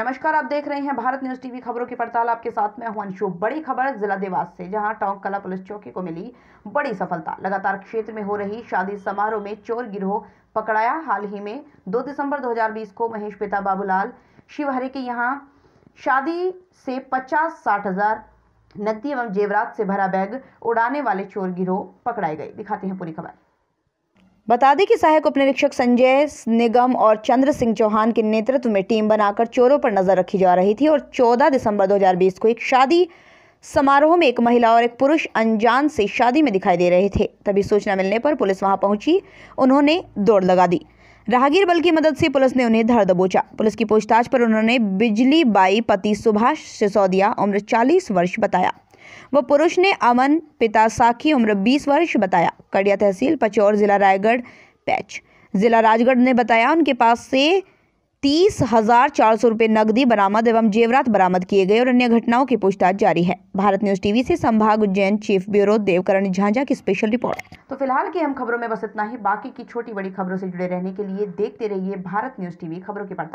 नमस्कार आप देख रहे हैं भारत न्यूज टीवी खबरों की पड़ताल आपके साथ में हूं अंशु बड़ी खबर जिला देवास से जहां टोंक कला पुलिस चौकी को मिली बड़ी सफलता लगातार क्षेत्र में हो रही शादी समारोह में चोर गिरोह पकड़ाया हाल ही में 2 दिसंबर 2020 को महेश पिता बाबूलाल शिवहरे के यहाँ शादी से पचास साठ हजार नकदी एवं जेवरात से भरा बैग उड़ाने वाले चोर गिरोह पकड़ाए गए दिखाते हैं पूरी खबर बता दें कि सहायक उप निरीक्षक संजय निगम और चंद्र सिंह चौहान के नेतृत्व में टीम बनाकर चोरों पर नजर रखी जा रही थी और 14 दिसंबर 2020 को एक शादी समारोह में एक महिला और एक पुरुष अनजान से शादी में दिखाई दे रहे थे तभी सूचना मिलने पर पुलिस वहां पहुंची उन्होंने दौड़ लगा दी राहगीर बल की मदद से पुलिस ने उन्हें धर दबोचा पुलिस की पूछताछ पर उन्होंने बिजली बाई पति सुभाष सिसोदिया उम्र चालीस वर्ष बताया वह पुरुष ने अमन पिता साखी उम्र 20 वर्ष बताया कड़िया तहसील पचौर जिला रायगढ़ पैच जिला राजगढ़ ने बताया उनके पास से तीस हजार चार सौ रुपये नकदी बरामद एवं जेवरात बरामद किए गए और अन्य घटनाओं की पूछताछ जारी है भारत न्यूज टीवी से संभाग उज्जैन चीफ ब्यूरो देवकरण झांझा की स्पेशल रिपोर्ट तो फिलहाल की हम खबरों में बस इतना ही बाकी की छोटी बड़ी खबरों से जुड़े रहने के लिए देखते रहिए भारत न्यूज टीवी खबरों की पड़ता